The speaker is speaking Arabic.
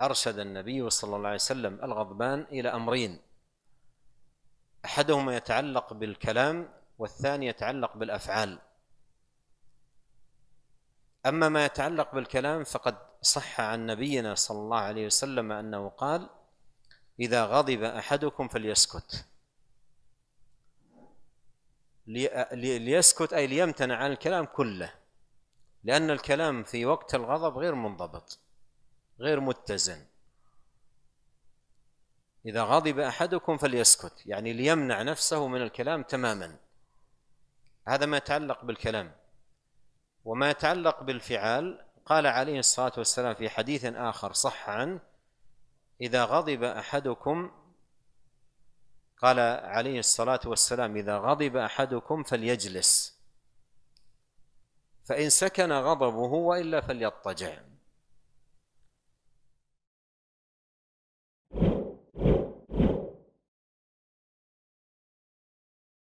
أرشد النبي صلى الله عليه وسلم الغضبان إلى أمرين أحدهما يتعلق بالكلام والثاني يتعلق بالأفعال أما ما يتعلق بالكلام فقد صح عن نبينا صلى الله عليه وسلم أنه قال إذا غضب أحدكم فليسكت ليسكت أي ليمتنع عن الكلام كله لأن الكلام في وقت الغضب غير منضبط غير متزن إذا غضب أحدكم فليسكت يعني ليمنع نفسه من الكلام تماما هذا ما يتعلق بالكلام وما يتعلق بالفعال قال عليه الصلاة والسلام في حديث آخر صح عنه إذا غضب أحدكم قال عليه الصلاة والسلام إذا غضب أحدكم فليجلس فإن سكن غضبه وإلا فليضطجع